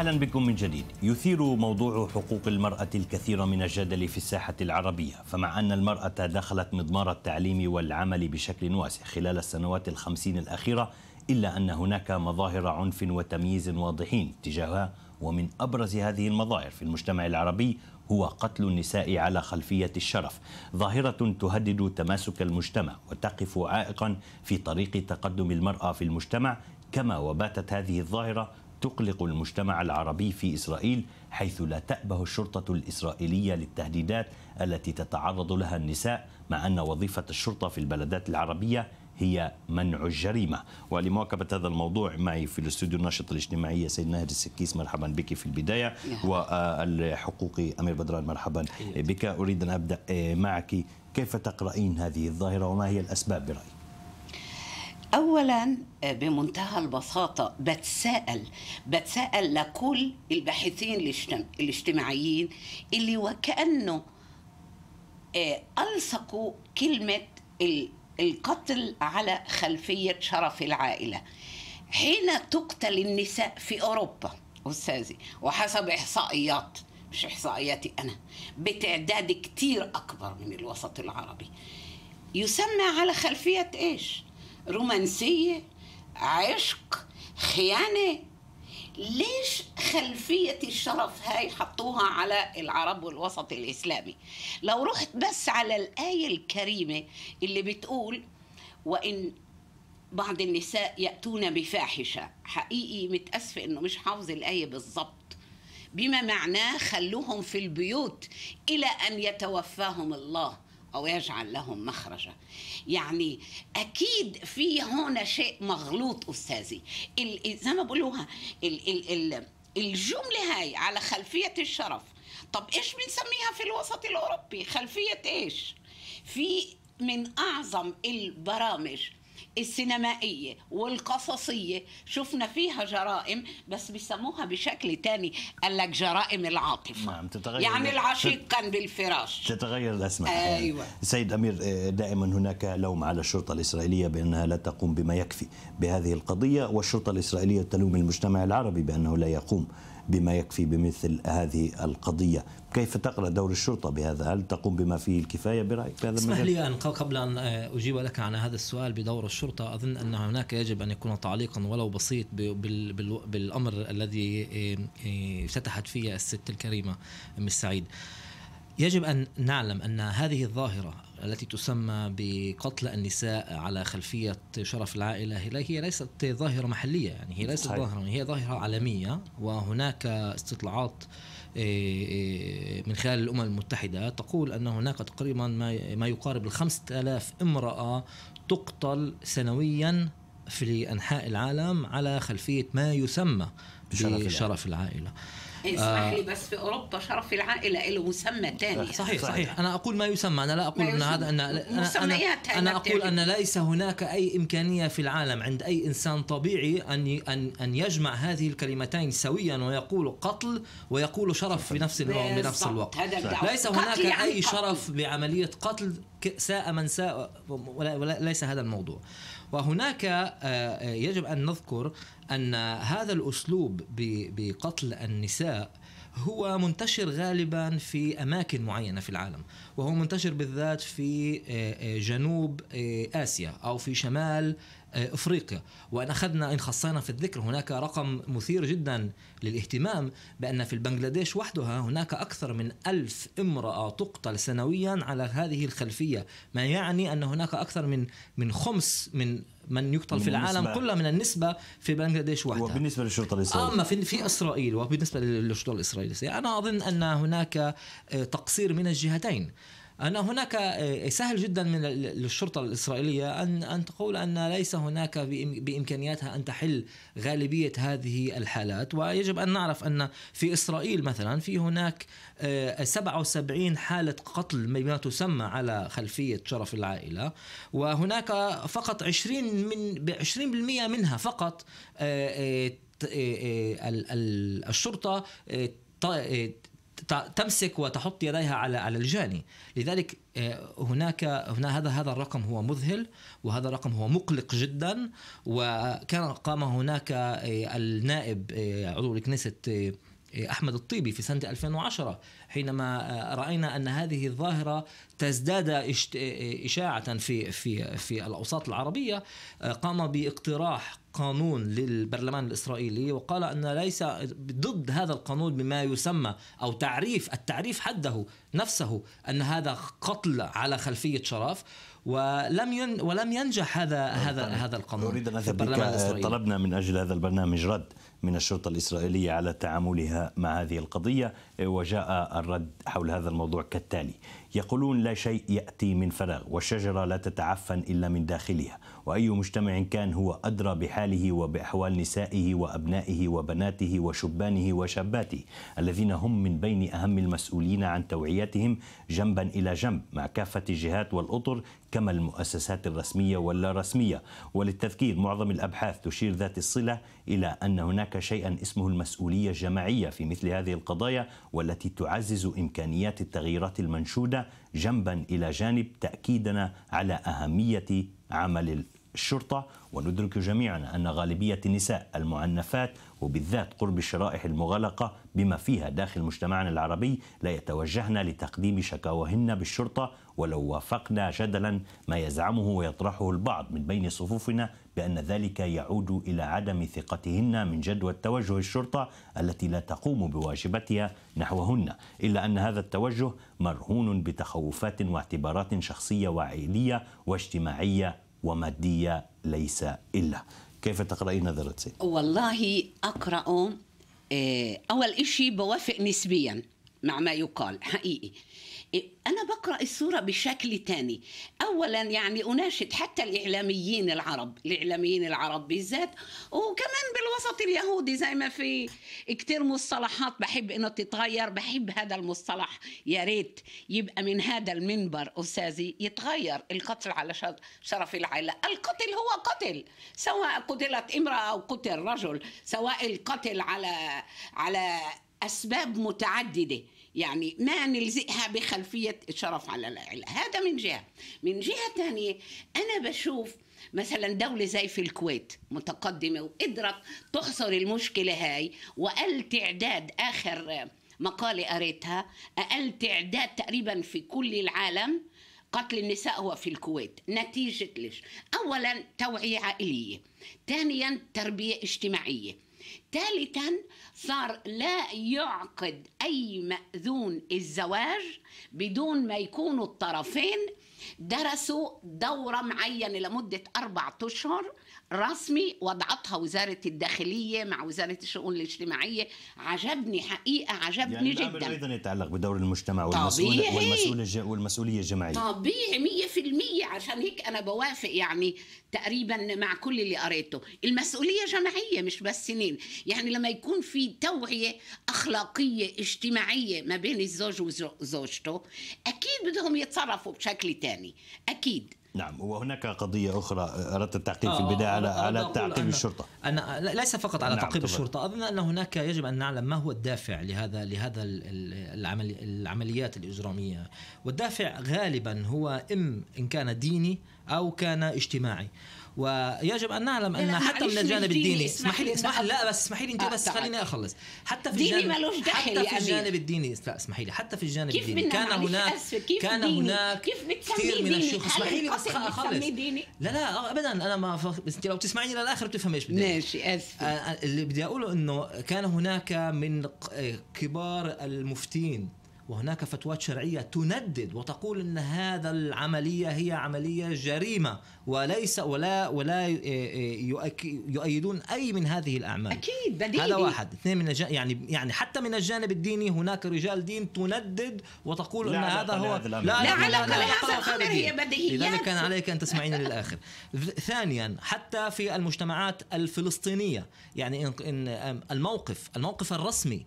أهلا بكم من جديد يثير موضوع حقوق المرأة الكثير من الجدل في الساحة العربية فمع أن المرأة دخلت مضمار التعليم والعمل بشكل واسع خلال السنوات الخمسين الأخيرة إلا أن هناك مظاهر عنف وتمييز واضحين تجاهها ومن أبرز هذه المظاهر في المجتمع العربي هو قتل النساء على خلفية الشرف ظاهرة تهدد تماسك المجتمع وتقف عائقا في طريق تقدم المرأة في المجتمع كما وباتت هذه الظاهرة تقلق المجتمع العربي في إسرائيل حيث لا تأبه الشرطة الإسرائيلية للتهديدات التي تتعرض لها النساء مع أن وظيفة الشرطة في البلدات العربية هي منع الجريمة ولمواكبة هذا الموضوع معي في الاستوديو الناشط الاجتماعي سيد ناهر السكيس مرحبا بك في البداية نعم. والحقوقي أمير بدران مرحبا بك أريد أن أبدأ معك كيف تقرأين هذه الظاهرة وما هي الأسباب برأيك اولا آه، بمنتهى البساطه بتساءل بتساءل لكل الباحثين الاجتماعيين اللي وكانه آه، الصقوا كلمه القتل على خلفيه شرف العائله حين تقتل النساء في اوروبا استاذي وحسب احصائيات مش احصائياتي انا بتعداد كتير اكبر من الوسط العربي يسمى على خلفيه ايش رومانسية عشق خيانة ليش خلفية الشرف هاي حطوها على العرب والوسط الإسلامي لو رحت بس على الآية الكريمة اللي بتقول وإن بعض النساء يأتون بفاحشة حقيقي متأسفة إنه مش حافظ الآية بالظبط بما معناه خلوهم في البيوت إلى أن يتوفاهم الله أو يجعل لهم مخرجا يعني أكيد في هنا شيء مغلوط أستاذي زي ما بقولوها الجملة هاي على خلفية الشرف طب إيش بنسميها في الوسط الأوروبي خلفية إيش في من أعظم البرامج السينمائية والقصصية شفنا فيها جرائم بس بيسموها بشكل تاني قال لك جرائم العاطفة نعم تتغير يعني العشيق كان بالفراش تتغير الأسماء أيوة. سيد أمير آه، دائما هناك لوم على الشرطة الإسرائيلية بأنها لا تقوم بما يكفي بهذه القضية والشرطة الإسرائيلية تلوم المجتمع العربي بأنه لا يقوم بما يكفي بمثل هذه القضية كيف تقرأ دور الشرطة بهذا هل تقوم بما فيه الكفاية برأيك بهذا اسمح المجال؟ لي أن قبل أن آه، أجيب لك عن هذا السؤال بدور الشرطة أظن أن هناك يجب أن يكون تعليقا ولو بسيط بالأمر الذي آه، آه، افتتحت فيه الست الكريمة أم السعيد يجب أن نعلم أن هذه الظاهرة التي تسمى بقتل النساء على خلفية شرف العائلة هي ليست ظاهرة محلية يعني هي ليست ظاهرة هي ظاهرة عالمية وهناك استطلاعات آه، آه، من خلال الأمم المتحدة تقول أن هناك تقريبا ما يقارب الخمسة آلاف امرأة تقتل سنويا في أنحاء العالم على خلفية ما يسمى بشرف العائلة. اسمح آه. لي بس في اوروبا شرف العائله له مسمى ثاني صحيح صحيح انا اقول ما يسمى انا لا اقول ان هذا ان انا انا, أنا اقول ان ليس هناك اي امكانيه في العالم عند اي انسان طبيعي ان ان ان يجمع هذه الكلمتين سويا ويقول قتل ويقول شرف في نفس الوقت بنفس الوقت ليس هناك يعني اي شرف بعمليه قتل ساء من ساء وليس هذا الموضوع وهناك آه، آه، يجب ان نذكر ان هذا الاسلوب بقتل النساء هو منتشر غالبا في اماكن معينه في العالم وهو منتشر بالذات في آه، آه، جنوب آه، اسيا او في شمال افريقيا وان اخذنا ان خصينا في الذكر هناك رقم مثير جدا للاهتمام بان في البنغلاديش وحدها هناك اكثر من ألف امراه تقتل سنويا على هذه الخلفيه ما يعني ان هناك اكثر من من خمس من من يقتل في العالم كله من النسبه في بنغلاديش وحدها وبالنسبه للشرطه الاسرائيليه اما في, في اسرائيل وبالنسبه للشرطه الاسرائيليه انا اظن ان هناك آه، تقصير من الجهتين أن هناك آه، سهل جدا من للشرطة الإسرائيلية أن أن تقول أن ليس هناك بإمكانياتها أن تحل غالبية هذه الحالات ويجب أن نعرف أن في إسرائيل مثلا في هناك 77 آه، حالة قتل بما تسمى على خلفية شرف العائلة وهناك فقط 20 من 20% منها فقط آه، الشرطة تمسك وتحط يديها على على الجاني لذلك آه، هناك هنا هذا هذا الرقم هو مذهل وهذا الرقم هو مقلق جدا وكان قام هناك آه، النائب آه، عضو الكنيسة احمد الطيبي في سنه 2010 حينما راينا ان هذه الظاهره تزداد اشاعه في في في الاوساط العربيه قام باقتراح قانون للبرلمان الاسرائيلي وقال ان ليس ضد هذا القانون بما يسمى او تعريف التعريف حده نفسه ان هذا قتل على خلفيه شرف ولم ين ولم ينجح هذا هذا هذا القانون اريد ان طلبنا من اجل هذا البرنامج رد من الشرطه الاسرائيليه على تعاملها مع هذه القضيه وجاء الرد حول هذا الموضوع كالتالي يقولون لا شيء ياتي من فراغ والشجره لا تتعفن الا من داخلها واي مجتمع كان هو ادرى بحاله وباحوال نسائه وابنائه وبناته وشبانه وشاباته الذين هم من بين اهم المسؤولين عن توعيتهم جنبا الى جنب مع كافه الجهات والاطر كما المؤسسات الرسمية واللا رسمية وللتذكير معظم الأبحاث تشير ذات الصلة إلى أن هناك شيئا اسمه المسؤولية الجماعية في مثل هذه القضايا والتي تعزز إمكانيات التغييرات المنشودة جنبا إلى جانب تأكيدنا على أهمية عمل الشرطة وندرك جميعا أن غالبية النساء المعنفات وبالذات قرب الشرائح المغلقة بما فيها داخل مجتمعنا العربي لا يتوجهن لتقديم شكاواهن بالشرطة ولو وافقنا جدلا ما يزعمه ويطرحه البعض من بين صفوفنا بأن ذلك يعود إلى عدم ثقتهن من جدوى توجه الشرطة التي لا تقوم بواجبتها نحوهن إلا أن هذا التوجه مرهون بتخوفات واعتبارات شخصية وعائلية واجتماعية ومادية ليس إلا كيف تقرأين درسي؟ والله أقرأ آه، أول إشي بوافق نسبيا مع ما يقال حقيقي أنا بقرأ الصورة بشكل تاني أولا يعني أناشد حتى الإعلاميين العرب الإعلاميين العرب بالذات وكمان بالوسط اليهودي زي ما في كتير مصطلحات بحب إنه تتغير بحب هذا المصطلح يا ريت يبقى من هذا المنبر أستاذي يتغير القتل على شرف العائلة القتل هو قتل سواء قتلت امرأة أو قتل رجل سواء القتل على على أسباب متعددة يعني ما نلزقها بخلفية الشرف على العلة هذا من جهة من جهة ثانية أنا بشوف مثلا دولة زي في الكويت متقدمة وقدرت تحصر المشكلة هاي وقل تعداد آخر مقالة قريتها أقل تعداد تقريبا في كل العالم قتل النساء هو في الكويت نتيجة ليش؟ أولا توعية عائلية ثانيا تربية اجتماعية ثالثا صار لا يعقد أي مأذون الزواج بدون ما يكونوا الطرفين درسوا دورة معينة لمدة أربعة أشهر رسمي وضعتها وزارة الداخلية مع وزارة الشؤون الاجتماعية عجبني حقيقة عجبني يعني جدا أيضا يتعلق بدور المجتمع والمسؤول والمسؤولية والمسؤولية الجماعية طبيعي مية في المية عشان هيك أنا بوافق يعني تقريبا مع كل اللي قريته المسؤولية جماعية مش بس سنين يعني لما يكون في توعية أخلاقية اجتماعية ما بين الزوج وزوجته أكيد بدهم يتصرفوا بشكل تاني الثاني يعني. أكيد نعم وهناك قضية أخرى أردت التعقيب آه، في البداية على على تعقيب الشرطة أنا ليس فقط على نعم تعقيب الشرطة أظن أن هناك يجب أن نعلم ما هو الدافع لهذا لهذا العمليات الإجرامية والدافع غالبا هو إم إن كان ديني أو كان اجتماعي ويجب ان نعلم ان حتى من الجانب الديني اسمح لي اسمح لا بس اسمحي لي انت آه، بس خليني اخلص حتى في ديني ملوش دخل حتى في الجانب الديني لا اسمحي لي حتى في الجانب الديني كان هناك كان هناك كثير من الشيوخ اسمح لي بس اخلص لا لا أه، ابدا انا ما انت لو تسمعيني للاخر بتفهم ايش بدي ماشي اسف آه، اللي بدي اقوله انه كان هناك من كبار المفتين وهناك فتوات شرعية تندد وتقول أن هذا العملية هي عملية جريمة وليس ولا ولا يؤيدون أي من هذه الأعمال أكيد بديهي هذا واحد اثنين من الج... يعني يعني حتى من الجانب الديني هناك رجال دين تندد وتقول أن هذا هو لا, لا, لا, لا لا لا لا لا لا لذلك كان عليك أن لا للآخر ثانيا حتى في المجتمعات الفلسطينية يعني إن الموقف الموقف الرسمي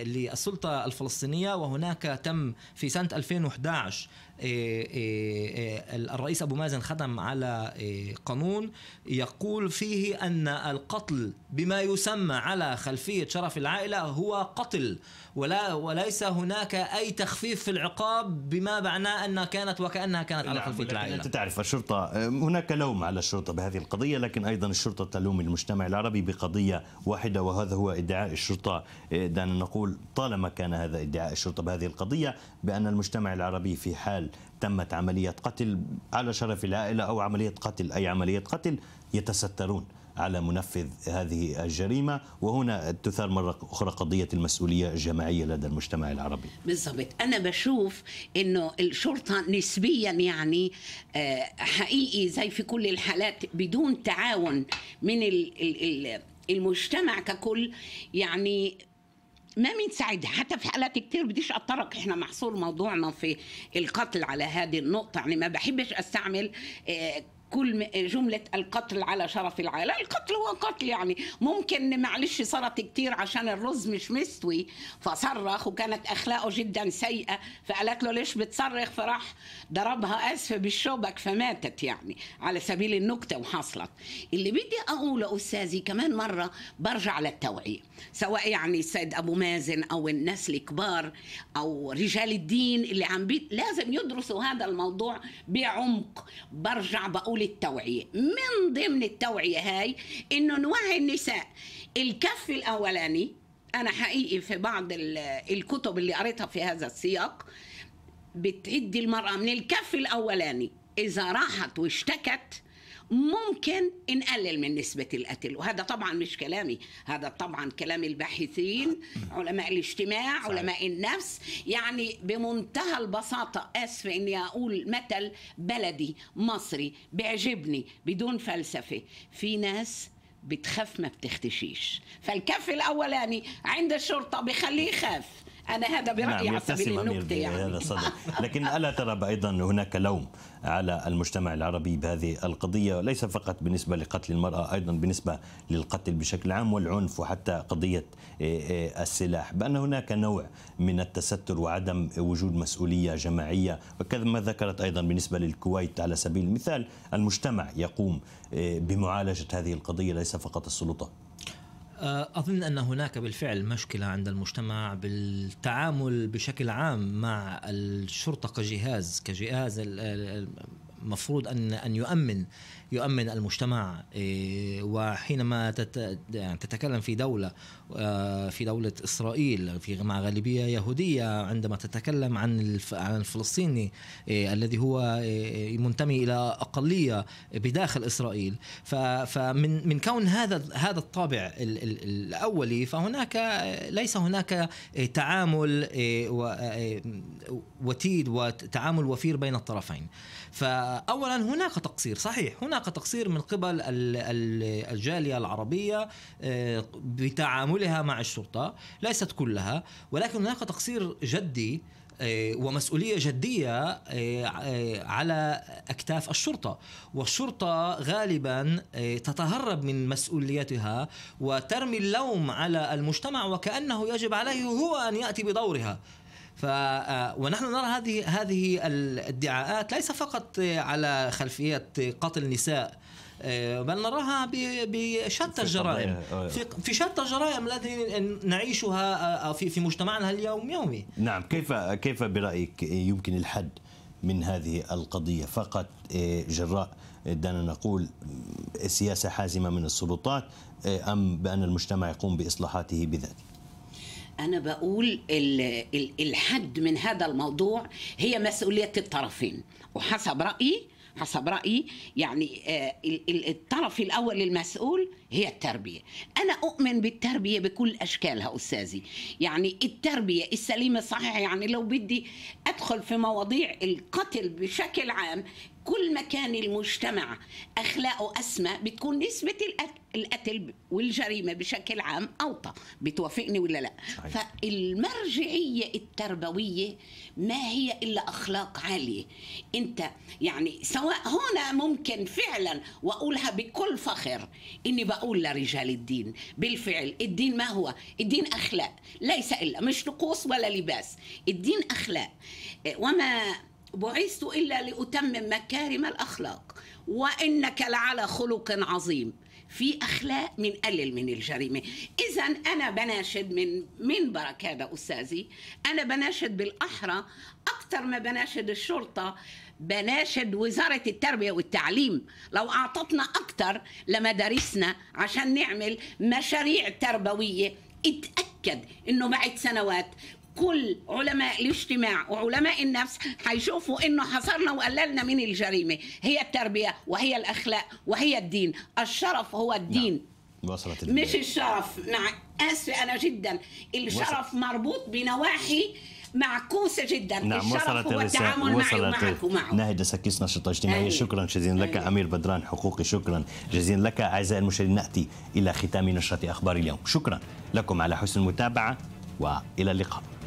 للسلطة الفلسطينية وهناك تم في سنة 2011 إيه، إيه، إيه، الرئيس أبو مازن ختم على قانون يقول فيه أن القتل بما يسمى على خلفية شرف العائلة هو قتل ولا وليس هناك أي تخفيف في العقاب بما معناه أن كانت وكأنها كانت على نعم، خلفية العائلة أنت تعرف الشرطة هناك لوم على الشرطة بهذه القضية لكن أيضا الشرطة تلوم المجتمع العربي بقضية واحدة وهذا هو ادعاء الشرطة دعنا نقول طالما كان هذا ادعاء الشرطة بهذه القضية بأن المجتمع العربي في حال تمت عملية قتل على شرف العائلة أو عملية قتل أي عملية قتل يتسترون على منفذ هذه الجريمة وهنا تثار مرة أخرى قضية المسؤولية الجماعية لدى المجتمع العربي بالضبط أنا بشوف أنه الشرطة نسبيا يعني آه، حقيقي زي في كل الحالات بدون تعاون من المجتمع ككل يعني ما من سعيد حتى في حالات كتير بديش أتطرق إحنا محصور موضوعنا في القتل على هذه النقطة يعني ما بحبش أستعمل آه، كل جملة القتل على شرف العائلة القتل هو قتل يعني ممكن معلش صارت كتير عشان الرز مش مستوي فصرخ وكانت أخلاقه جدا سيئة فقالت له ليش بتصرخ فراح ضربها أسفة بالشوبك فماتت يعني على سبيل النكتة وحصلت اللي بدي أقوله أستاذي كمان مرة برجع للتوعية سواء يعني السيد أبو مازن أو الناس الكبار أو رجال الدين اللي عم بي... لازم يدرسوا هذا الموضوع بعمق برجع بقول للتوعية من ضمن التوعية هاي إنه نوعي النساء الكف الأولاني أنا حقيقي في بعض الكتب اللي قريتها في هذا السياق بتعدي المرأة من الكف الأولاني إذا راحت واشتكت ممكن نقلل من نسبة القتل وهذا طبعا مش كلامي هذا طبعا كلام الباحثين علماء الاجتماع صحيح. علماء النفس يعني بمنتهى البساطة أسف أني أقول مثل بلدي مصري بيعجبني بدون فلسفة في ناس بتخاف ما بتختشيش فالكف الأولاني عند الشرطة بخليه يخاف أنا هذا برأيي نعم على سبيل النكتة يعني. هذا صدق لكن ألا ترى أيضا هناك لوم على المجتمع العربي بهذه القضية ليس فقط بالنسبة لقتل المرأة أيضا بالنسبة للقتل بشكل عام والعنف وحتى قضية إيه، إيه، السلاح بأن هناك نوع من التستر وعدم وجود مسؤولية جماعية وكذا ما ذكرت أيضا بالنسبة للكويت على سبيل المثال المجتمع يقوم إيه، بمعالجة هذه القضية ليس فقط السلطة آه، أظن أن هناك بالفعل مشكلة عند المجتمع بالتعامل بشكل عام مع الشرطة كجهاز كجهاز المفروض أن أن يؤمن يؤمن المجتمع إيه، وحينما يعني تتكلم في دولة آه، في دولة إسرائيل في مع غالبية يهودية عندما تتكلم عن عن الفلسطيني إيه، الذي هو إيه، منتمي إلى أقلية بداخل إسرائيل فمن من كون هذا هذا الطابع الأولي فهناك ليس هناك تعامل وتيد وتعامل وفير بين الطرفين فأولا هناك تقصير صحيح هناك هناك تقصير من قبل الجاليه العربيه آه، بتعاملها مع الشرطه ليست كلها ولكن هناك تقصير جدي آه، ومسؤوليه جديه آه، على اكتاف الشرطه والشرطه غالبا تتهرب من مسؤوليتها وترمي اللوم على المجتمع وكانه يجب عليه هو ان ياتي بدورها ف آه، ونحن نرى هذه هذه الادعاءات ليس فقط آه، على خلفيه قتل النساء آه، بل نراها بشتى الجرائم في, في شتى الجرائم التي نعيشها في في مجتمعنا اليوم يومي نعم كيف كيف برايك يمكن الحد من هذه القضيه فقط جراء دعنا نقول سياسه حازمه من السلطات ام بان المجتمع يقوم باصلاحاته بذاته انا بقول الحد من هذا الموضوع هي مسؤوليه الطرفين وحسب رايي حسب رايي يعني آه، الطرف الاول المسؤول هي التربيه انا اؤمن بالتربيه بكل اشكالها استاذي يعني التربيه السليمه الصحيحه يعني لو بدي ادخل في مواضيع القتل بشكل عام كل ما كان المجتمع اخلاقه اسمى بتكون نسبه القتل والجريمه بشكل عام اوطى بتوافقني ولا لا صحيح. فالمرجعيه التربويه ما هي الا اخلاق عاليه انت يعني سواء هنا ممكن فعلا واقولها بكل فخر اني بقول لرجال الدين بالفعل الدين ما هو الدين اخلاق ليس الا مش طقوس ولا لباس الدين اخلاق إيه، وما بعثت إلا لأتمم مكارم الأخلاق وإنك لعلى خلق عظيم في اخلاق بنقلل من, من الجريمه اذا انا بناشد من من هذا استاذي انا بناشد بالاحرى اكثر ما بناشد الشرطه بناشد وزاره التربيه والتعليم لو اعطتنا اكثر لمدارسنا عشان نعمل مشاريع تربويه اتاكد انه بعد سنوات كل علماء الاجتماع وعلماء النفس هيشوفوا انه حصرنا وقللنا من الجريمه هي التربيه وهي الاخلاق وهي الدين الشرف هو الدين نعم. مش الشرف نعم اسف انا جدا الشرف وصلت. مربوط بنواحي معكوسة جدا نعم الشرف وصلت الرسالة وصلت ناهد سكيس نشطة اجتماعية شكرا جزيلا لك أمير بدران حقوقي شكرا جزيلا لك أعزائي المشاهدين نأتي إلى ختام نشرة أخبار اليوم شكرا لكم على حسن المتابعة وإلى اللقاء